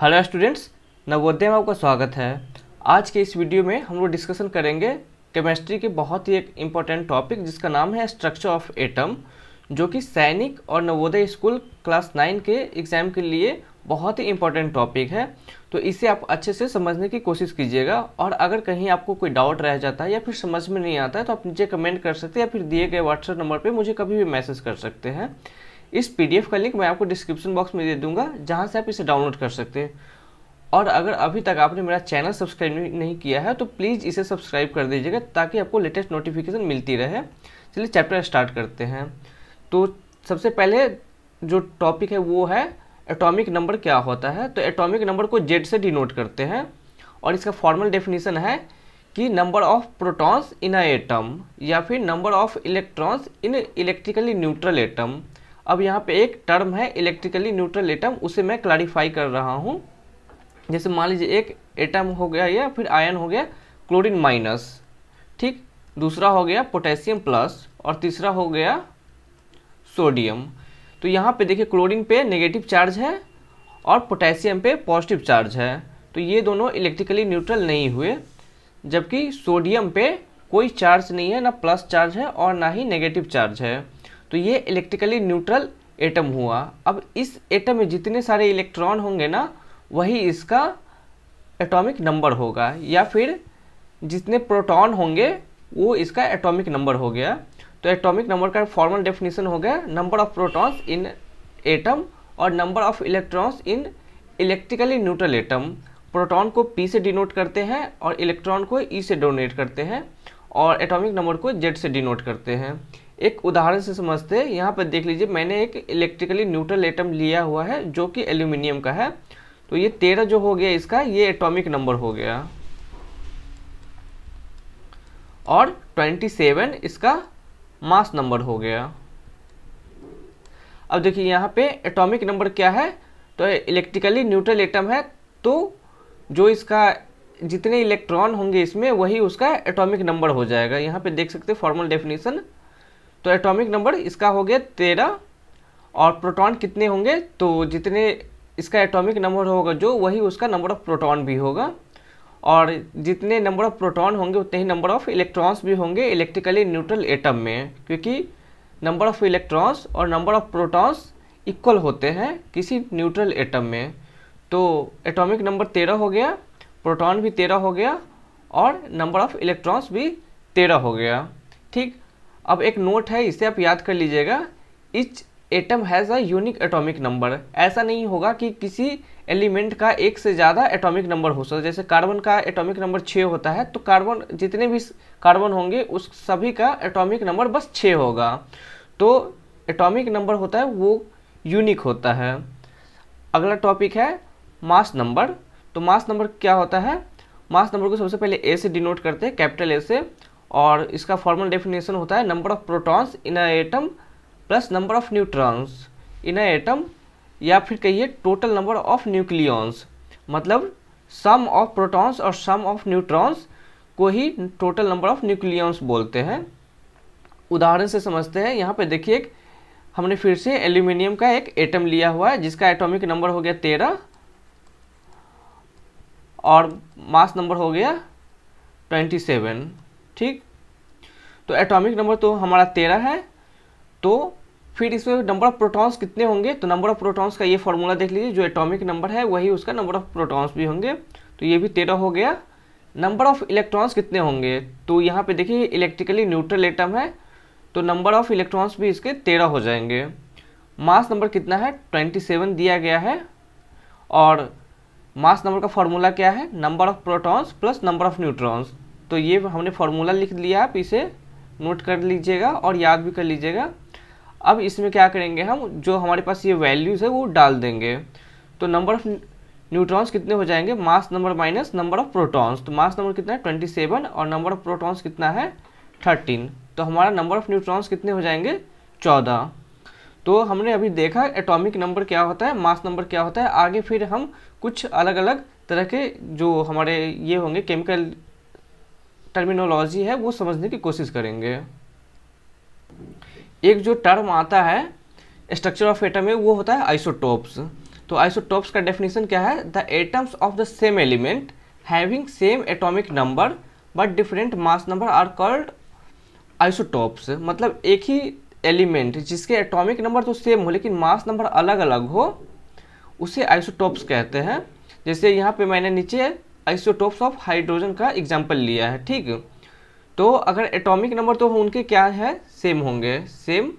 hello students Navodaya में आपका स्वागत है आज के इस वीडियो में हम लोग डिस्कशन करेंगे केमिस्ट्री के बहुत ही एक इम्पॉर्टेंट टॉपिक जिसका नाम है स्ट्रक्चर ऑफ एटम जो कि सैनिक और नवोदय स्कूल क्लास नाइन के एग्ज़ाम के लिए बहुत ही इम्पोर्टेंट टॉपिक है तो इसे आप अच्छे से समझने की कोशिश कीजिएगा और अगर कहीं आपको कोई डाउट रह जाता है या फिर समझ में नहीं आता है तो आप नीचे कमेंट कर सकते हैं या फिर दिए गए व्हाट्सएप नंबर पर मुझे कभी भी मैसेज कर सकते हैं इस पीडीएफ का लिंक मैं आपको डिस्क्रिप्शन बॉक्स में दे दूंगा जहाँ से आप इसे डाउनलोड कर सकते हैं और अगर अभी तक आपने मेरा चैनल सब्सक्राइब नहीं किया है तो प्लीज़ इसे सब्सक्राइब कर दीजिएगा ताकि आपको लेटेस्ट नोटिफिकेशन मिलती रहे चलिए चैप्टर स्टार्ट करते हैं तो सबसे पहले जो टॉपिक है वो है एटॉमिक नंबर क्या होता है तो एटॉमिक नंबर को जेड से डिनोट करते हैं और इसका फॉर्मल डेफिनेशन है कि number of protons in a atom या फिर number of electrons in electrically neutral atom अब यहाँ पे एक टर्म है इलेक्ट्रिकली न्यूट्रल एटम उसे मैं क्लैरिफाई कर रहा हूँ जैसे मान लीजिए एक एटम हो गया या फिर आयन हो गया क्लोरीन माइनस ठीक दूसरा हो गया पोटेशियम प्लस और तीसरा हो गया सोडियम तो यहाँ पे देखिए क्लोरीन पे नेगेटिव चार्ज है और पोटेशियम पे पॉजिटिव चार्ज है तो ये दोनों इलेक्ट्रिकली न्यूट्रल नहीं हुए जबकि सोडियम पे कोई चार्ज नहीं है ना प्लस चार्ज है और ना ही नेगेटिव चार्ज है तो ये इलेक्ट्रिकली न्यूट्रल एटम हुआ अब इस एटम में जितने सारे इलेक्ट्रॉन होंगे ना वही इसका एटॉमिक नंबर होगा या फिर जितने प्रोटॉन होंगे वो इसका एटॉमिक नंबर हो गया तो एटॉमिक नंबर का फॉर्मल डेफिनेशन हो गया number of protons in atom और number of electrons in electrically neutral atom proton को पी से डिनोट करते हैं और इलेक्ट्रॉन को ई e से डोनेट करते हैं और एटॉमिक नंबर को जेड से डिनोट करते हैं एक उदाहरण से समझते हैं यहाँ पर देख लीजिए मैंने एक इलेक्ट्रिकली न्यूट्रल एटम लिया हुआ है जो कि एल्यूमिनियम का है तो ये तेरह जो हो गया इसका ये एटॉमिक नंबर हो गया और ट्वेंटी सेवन इसका मास नंबर हो गया अब देखिए यहाँ पे एटॉमिक नंबर क्या है तो इलेक्ट्रिकली न्यूट्रल एटम है तो जो इसका जितने इलेक्ट्रॉन होंगे इसमें वही उसका एटॉमिक नंबर हो जाएगा यहाँ पे देख सकते हैं फॉर्मल डेफिनेशन तो एटॉमिक नंबर इसका हो गया तेरह और प्रोटॉन कितने होंगे तो जितने इसका एटॉमिक नंबर होगा जो वही उसका नंबर ऑफ प्रोटॉन भी होगा और जितने नंबर ऑफ प्रोटॉन होंगे उतने ही नंबर ऑफ इलेक्ट्रॉन्स भी होंगे इलेक्ट्रिकली न्यूट्रल एटम में क्योंकि नंबर ऑफ इलेक्ट्रॉन्स और नंबर ऑफ प्रोटॉन्स इक्वल होते हैं किसी न्यूट्रल एटम में तो एटॉमिक नंबर तेरह हो गया प्रोटॉन भी तेरह हो गया और नंबर ऑफ इलेक्ट्रॉन्स भी तेरह हो गया ठीक अब एक नोट है इसे आप याद कर लीजिएगा each atom has a unique atomic number ऐसा नहीं होगा कि किसी एलिमेंट का एक से ज़्यादा एटॉमिक नंबर हो सकता है जैसे कार्बन का एटॉमिक नंबर छः होता है तो कार्बन जितने भी कार्बन होंगे उस सभी का एटॉमिक नंबर बस छः होगा तो एटॉमिक नंबर होता है वो यूनिक होता है अगला टॉपिक है मास नंबर तो मास नंबर क्या होता है मास नंबर को सबसे पहले ए से डिनोट करते हैं कैपिटल ए से और इसका फॉर्मल डेफिनेशन होता है number of protons in atom plus number of neutrons in atom या फिर कहिए टोटल नंबर ऑफ न्यूक्लियॉन्स मतलब सम ऑफ प्रोटॉन्स और सम ऑफ न्यूट्रॉन्स को ही टोटल नंबर ऑफ न्यूक्लियॉन्स बोलते हैं उदाहरण से समझते हैं यहाँ पे देखिए हमने फिर से एल्यूमिनियम का एक एटम लिया हुआ है जिसका एटॉमिक नंबर हो गया तेरह और मास नंबर हो गया ट्वेंटी सेवन ठीक तो एटॉमिक नंबर तो हमारा तेरह है तो फिर इसमें नंबर ऑफ प्रोटॉन्स कितने होंगे तो नंबर ऑफ प्रोटॉन्स का ये फॉर्मूला देख लीजिए जो एटॉमिक नंबर है वही उसका नंबर ऑफ प्रोटॉन्स भी होंगे तो ये भी तेरह हो गया नंबर ऑफ इलेक्ट्रॉन्स कितने होंगे तो यहाँ पे देखिए इलेक्ट्रिकली न्यूट्रल एटम है तो नंबर ऑफ इलेक्ट्रॉन्स भी इसके तेरह हो जाएंगे मास नंबर कितना है ट्वेंटी सेवन दिया गया है और मास नंबर का फॉर्मूला क्या है number of protons plus number of neutrons तो ये हमने फॉर्मूला लिख लिया आप इसे नोट कर लीजिएगा और याद भी कर लीजिएगा अब इसमें क्या करेंगे हम जो हमारे पास ये वैल्यूज़ है वो डाल देंगे तो नंबर ऑफ न्यूट्रॉन्स कितने हो जाएंगे mass number minus number of protons तो मास नंबर कितना है ट्वेंटी सेवन और नंबर ऑफ प्रोटॉन्स कितना है थर्टीन तो हमारा नंबर ऑफ न्यूट्रॉन्स कितने हो जाएंगे चौदह तो हमने अभी देखा एटॉमिक नंबर क्या होता है मास नंबर क्या होता है आगे फिर हम कुछ अलग अलग तरह के जो हमारे ये होंगे केमिकल टर्मिनोलॉजी है वो समझने की कोशिश करेंगे एक जो टर्म आता है स्ट्रक्चर ऑफ एटम में वो होता है आइसोटोप्स तो आइसोटोप्स का डेफिनेशन क्या है the atoms of the same element having same atomic number but different mass number are called isotopes मतलब एक ही एलिमेंट जिसके एटॉमिक नंबर तो सेम हो लेकिन मास नंबर अलग अलग हो उसे आइसोटोप्स कहते हैं जैसे यहाँ पे मैंने नीचे आइसोटोप्स ऑफ हाइड्रोजन का एग्जाम्पल लिया है ठीक तो अगर एटॉमिक नंबर तो उनके क्या है सेम होंगे same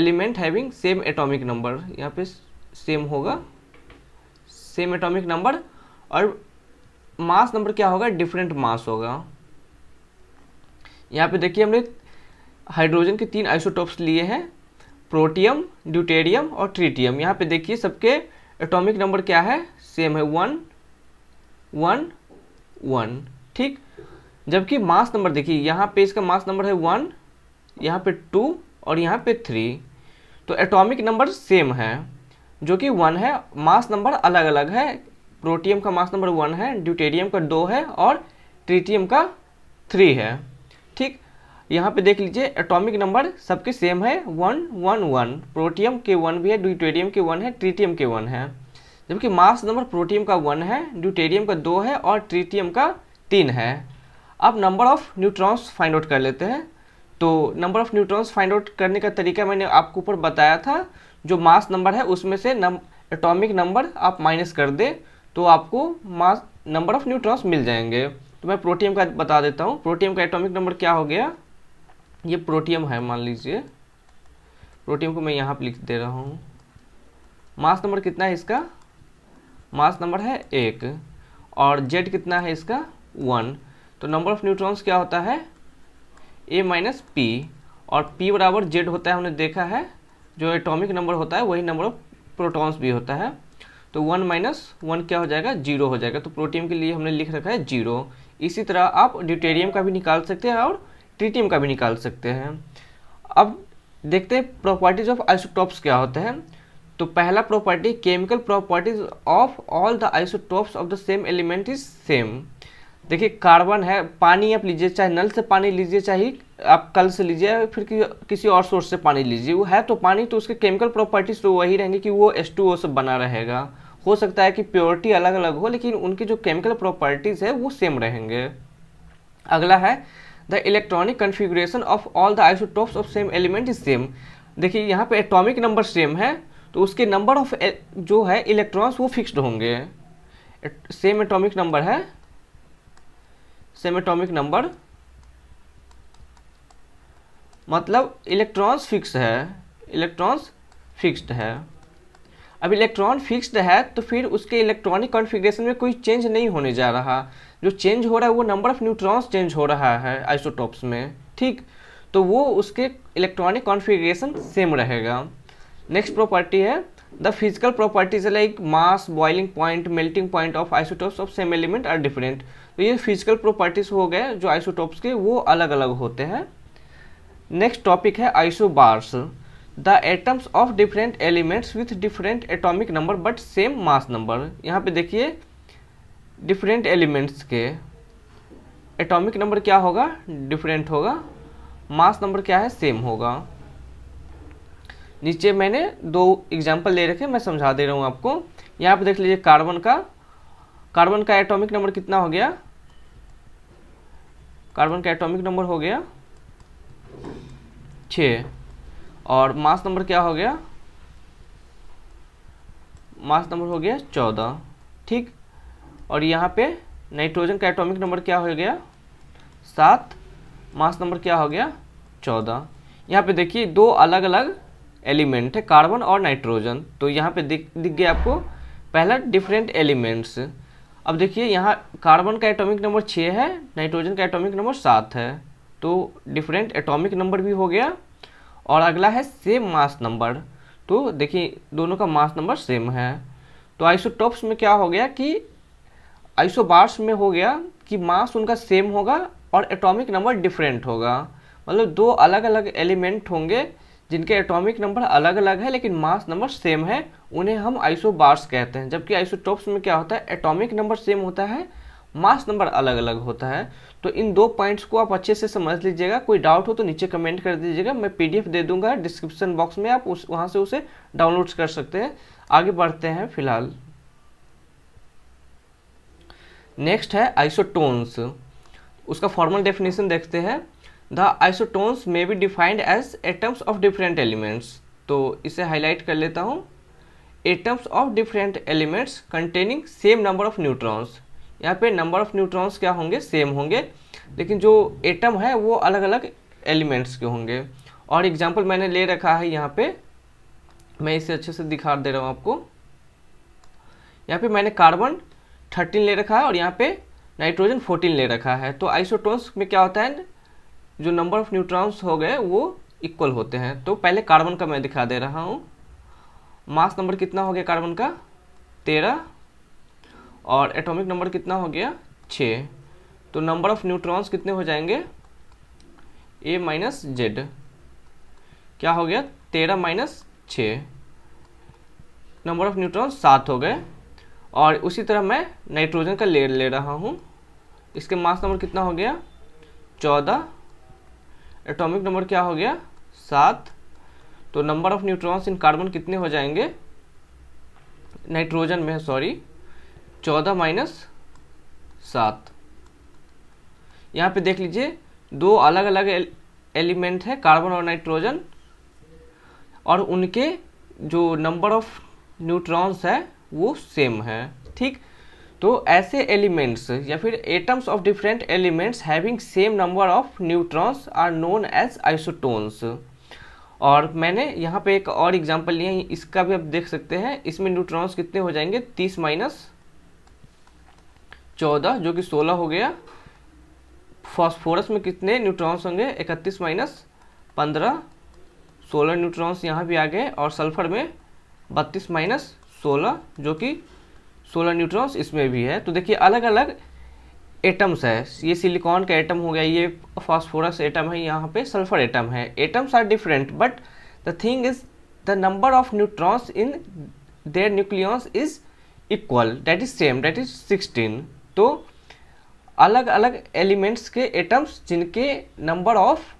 element having same atomic number यहाँ पे सेम होगा सेम एटॉमिक नंबर और मास नंबर क्या होगा डिफरेंट मास होगा यहाँ पे देखिए हमने हाइड्रोजन के तीन आइसोटोप्स लिए हैं प्रोटियम ड्यूटेरियम और ट्रीटियम यहाँ पे देखिए सबके एटॉमिक नंबर क्या है सेम है वन वन वन ठीक जबकि मास नंबर देखिए यहाँ पे इसका मास नंबर है वन यहाँ पे टू और यहाँ पे थ्री तो एटॉमिक नंबर सेम है जो कि वन है मास नंबर अलग अलग है प्रोटियम का मास नंबर वन है ड्यूटेरियम का दो है और ट्रीटियम का थ्री है ठीक यहाँ पे देख लीजिए एटॉमिक नंबर सबके सेम है वन वन वन प्रोटियम के वन भी है ड्यूटेरियम के वन है ट्रीटियम के वन है जबकि मास नंबर प्रोटियम का वन है ड्यूटेरियम का दो है और ट्रीटियम का तीन है अब number of neutrons find out कर लेते हैं तो number of neutrons find out करने का तरीका मैंने आपको ऊपर बताया था जो मास नंबर है उसमें से एटॉमिक नंबर आप माइनस कर दें तो आपको मास नंबर ऑफ न्यूट्रॉन्स मिल जाएंगे तो मैं प्रोटियम का बता देता हूँ प्रोटियम का एटॉमिक नंबर क्या हो गया ये प्रोटियम है मान लीजिए प्रोटीम को मैं यहाँ पर लिख दे रहा हूँ मास नंबर कितना है इसका मास नंबर है एक और जेड कितना है इसका वन तो नंबर ऑफ न्यूट्रॉन्स क्या होता है ए माइनस पी और पी बराबर जेड होता है हमने देखा है जो एटॉमिक नंबर होता है वही नंबर ऑफ प्रोटॉन्स भी होता है तो वन माइनस वन क्या हो जाएगा जीरो हो जाएगा तो प्रोटीम के लिए हमने लिख रखा है जीरो इसी तरह आप ड्यूटेरियम का भी निकाल सकते हैं और ट्रीटियम का भी निकाल सकते हैं अब देखते हैं प्रॉपर्टीज ऑफ आइसोटॉप्स क्या होते हैं तो पहला property chemical properties of all the isotopes of the same element is same देखिए कार्बन है पानी आप लीजिए चाहे नल से पानी लीजिए चाहे आप कल से लीजिए फिर कि, किसी और सोर्स से पानी लीजिए वो है तो पानी तो उसके केमिकल प्रॉपर्टीज तो वही रहेंगे कि वो एस टू ओ से बना रहेगा हो सकता है कि प्योरिटी अलग अलग हो लेकिन उनकी जो केमिकल प्रॉपर्टीज़ है वो सेम रहेंगे अगला है the electronic configuration of all the isotopes of same element is same देखिए यहाँ पे एटॉमिक नंबर सेम है तो उसके नंबर ऑफ eh, जो है इलेक्ट्रॉन्स वो फिक्स्ड होंगे सेम एटॉमिक नंबर है सेम एटॉमिक नंबर मतलब इलेक्ट्रॉन्स फिक्स है इलेक्ट्रॉन्स फिक्स्ड है अब इलेक्ट्रॉन फिक्स्ड है तो फिर उसके इलेक्ट्रॉनिक कॉन्फ़िगरेशन में कोई चेंज नहीं होने जा रहा जो चेंज हो रहा है वो नंबर ऑफ न्यूट्रॉन्स चेंज हो रहा है आइसोटॉप्स में ठीक तो वो उसके इलेक्ट्रॉनिक कॉन्फ़िगरेशन सेम रहेगा नेक्स्ट प्रॉपर्टी है the physical properties like mass boiling point melting point of isotopes of same element are different तो ये फिजिकल प्रॉपर्टीज हो गए जो आइसोटॉप्स के वो अलग अलग होते हैं नेक्स्ट टॉपिक है isobars the atoms of different elements with different atomic number but same mass number यहाँ पे देखिए डिफरेंट एलिमेंट्स के एटॉमिक नंबर क्या होगा डिफरेंट होगा मास नंबर क्या है सेम होगा नीचे मैंने दो एग्जाम्पल ले रखे मैं समझा दे रहा हूँ आपको यहाँ पर देख लीजिए कार्बन का कार्बन का एटॉमिक नंबर कितना हो गया कार्बन का एटॉमिक नंबर हो गया छ और मास नंबर क्या हो गया मास नंबर हो गया चौदह ठीक और यहाँ पे नाइट्रोजन का एटॉमिक नंबर क्या हो गया सात मास नंबर क्या हो गया चौदह यहाँ पे देखिए दो अलग अलग एलिमेंट है कार्बन और नाइट्रोजन तो यहाँ पे दिख दिख गया आपको पहला डिफरेंट एलिमेंट्स अब देखिए यहाँ कार्बन का एटॉमिक नंबर छः है नाइट्रोजन का एटॉमिक नंबर सात है तो डिफरेंट एटॉमिक नंबर भी हो गया और अगला है सेम मास नंबर तो देखिए दोनों का मास नंबर सेम है तो आइसोटॉप्स में क्या हो गया कि आइसोबार्स में हो गया कि मास उनका सेम होगा और एटॉमिक नंबर डिफरेंट होगा मतलब दो अलग अलग एलिमेंट होंगे जिनके एटॉमिक नंबर अलग अलग है लेकिन मास नंबर सेम है उन्हें हम आइसोबार्स कहते हैं जबकि आइसोटॉप्स में क्या होता है एटॉमिक नंबर सेम होता है मास नंबर अलग अलग होता है तो इन दो पॉइंट्स को आप अच्छे से समझ लीजिएगा कोई डाउट हो तो नीचे कमेंट कर दीजिएगा मैं पीडीएफ दे दूंगा डिस्क्रिप्शन बॉक्स में आप उस वहाँ से उसे डाउनलोड कर सकते हैं आगे बढ़ते हैं फिलहाल नेक्स्ट है आइसोटोन्स उसका फॉर्मल डेफिनेशन देखते हैं the isotones may be defined as atoms of different elements तो इसे हाईलाइट कर लेता हूँ atoms of different elements containing same number of neutrons यहाँ पे नंबर ऑफ न्यूट्रॉन्स क्या होंगे सेम होंगे लेकिन जो एटम है वो अलग अलग एलिमेंट्स के होंगे और एग्जाम्पल मैंने ले रखा है यहाँ पे मैं इसे अच्छे से दिखा दे रहा हूँ आपको यहाँ पे मैंने कार्बन थर्टीन ले रखा है और यहाँ पे नाइट्रोजन फोर्टीन ले रखा है तो आइसोटोन्स में क्या होता है जो नंबर ऑफ न्यूट्रॉन्स हो गए वो इक्वल होते हैं तो पहले कार्बन का मैं दिखा दे रहा हूँ मास नंबर कितना हो गया कार्बन का तेरह और एटॉमिक नंबर कितना हो गया छः तो नंबर ऑफ न्यूट्रॉन्स कितने हो जाएंगे ए माइनस जेड क्या हो गया तेरह माइनस छः नंबर ऑफ न्यूट्रॉन्स सात हो गए और उसी तरह मैं नाइट्रोजन का लेयर ले रहा हूँ इसके मास नंबर कितना हो गया चौदह एटॉमिक नंबर क्या हो गया सात तो number of neutrons in carbon कितने हो जाएंगे नाइट्रोजन में सॉरी चौदह माइनस सात यहाँ पे देख लीजिए दो अलग अलग एलिमेंट है कार्बन और नाइट्रोजन और उनके जो नंबर ऑफ न्यूट्रॉन्स है वो सेम है ठीक तो ऐसे एलिमेंट्स या फिर atoms of different elements having same number of neutrons are known as isotones और मैंने यहाँ पे एक और एग्जांपल लिया है इसका भी आप देख सकते हैं इसमें न्यूट्रॉन्स कितने हो जाएंगे तीस माइनस चौदह जो कि सोलह हो गया फॉस्फोरस में कितने न्यूट्रॉन्स होंगे इकतीस माइनस पंद्रह सोलह न्यूट्रॉन्स यहाँ भी आ गए और सल्फर में बत्तीस माइनस सोलह जो कि सोलह न्यूट्रॉन्स इसमें भी है तो देखिए अलग अलग एटम्स है ये सिलिकॉन का एटम हो गया ये फास्फोरस एटम है यहाँ पे सल्फर एटम है atoms are different but the thing is the number of neutrons in their nucleons is equal that is same that is sixteen तो अलग अलग एलिमेंट्स के एटम्स जिनके नंबर ऑफ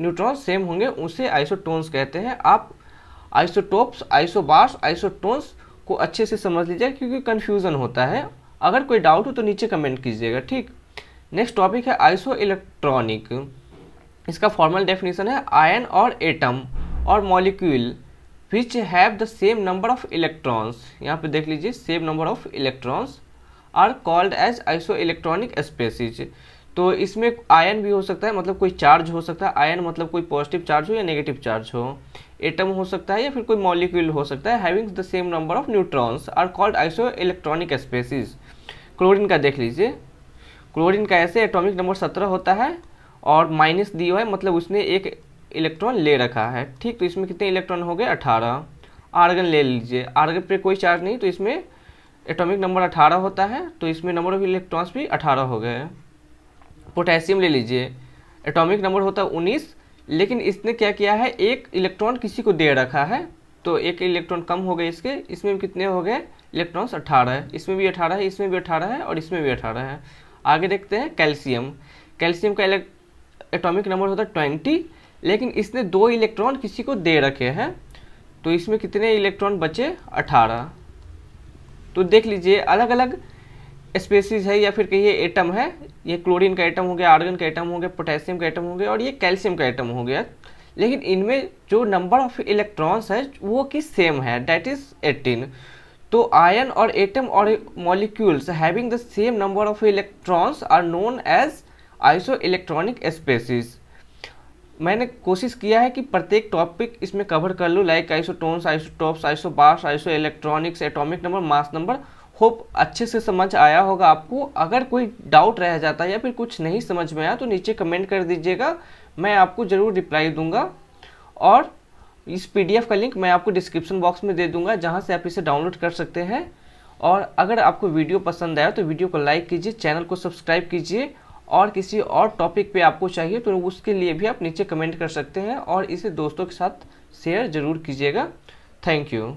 न्यूट्रॉन्स सेम होंगे उसे आइसोटोन्स कहते हैं आप आइसोटोप्स आइसोबार्स आइसोटोन्स को अच्छे से समझ लीजिए क्योंकि कन्फ्यूज़न होता है अगर कोई डाउट हो तो नीचे कमेंट कीजिएगा ठीक नेक्स्ट टॉपिक है आइसो इलेक्ट्रॉनिक इसका फॉर्मल डेफिनेशन है आयन और एटम और molecule which have the same number of electrons यहाँ पे देख लीजिए same number of electrons are called as iso electronic species तो इसमें आयन भी हो सकता है मतलब कोई चार्ज हो सकता है आयन मतलब कोई पॉजिटिव चार्ज हो या नेगेटिव चार्ज हो एटम हो सकता है या फिर कोई मॉलिक्यूल हो सकता है having the same number of neutrons are called iso electronic species chlorine का देख लीजिए क्लोरिन का ऐसे एटॉमिक नंबर सत्रह होता है और माइनस दिया है मतलब उसने एक इलेक्ट्रॉन ले रखा है ठीक तो इसमें कितने इलेक्ट्रॉन हो गए अठारह आर्गन ले लीजिए आर्गन पर कोई चार्ज नहीं तो इसमें एटॉमिक नंबर अठारह होता है तो इसमें नंबर ऑफ इलेक्ट्रॉन्स भी अठारह हो गए पोटेशियम ले लीजिए एटॉमिक नंबर होता है उन्नीस लेकिन इसने क्या किया है एक इलेक्ट्रॉन किसी को दे रखा है तो एक इलेक्ट्रॉन कम हो गए इसके इसमें कितने हो गए इलेक्ट्रॉन्स अट्ठारह है इसमें भी अठारह है इसमें भी अठारह है और इसमें भी अठारह है आगे देखते हैं कैल्शियम कैल्शियम का एटॉमिक नंबर होता है ट्वेंटी लेकिन इसने दो इलेक्ट्रॉन किसी को दे रखे हैं तो इसमें कितने इलेक्ट्रॉन बचे अठारह तो देख लीजिए अलग अलग स्पेसीज है या फिर कहिए एटम है ये क्लोरीन का एटम हो गया आर्गन का एटम हो गया पोटेशियम का एटम हो गया और ये कैल्शियम का एटम हो गया लेकिन इनमें जो नंबर ऑफ इलेक्ट्रॉन्स है वो कि सेम है डैट इज़ एटीन तो आयन और एटम और molecules having the same number of electrons are known as iso electronic species मैंने कोशिश किया है कि प्रत्येक टॉपिक इसमें कवर कर लूँ like isotones isotopes isobars iso electronics atomic number mass number hope अच्छे से समझ आया होगा आपको अगर कोई डाउट रह जाता है या फिर कुछ नहीं समझ में आया तो नीचे कमेंट कर दीजिएगा मैं आपको ज़रूर रिप्लाई दूंगा और इस पीडीएफ का लिंक मैं आपको डिस्क्रिप्शन बॉक्स में दे दूंगा जहां से आप इसे डाउनलोड कर सकते हैं और अगर आपको वीडियो पसंद आया तो वीडियो को लाइक कीजिए चैनल को सब्सक्राइब कीजिए और किसी और टॉपिक पर आपको चाहिए तो उसके लिए भी आप नीचे कमेंट कर सकते हैं और इसे दोस्तों के साथ शेयर ज़रूर कीजिएगा थैंक यू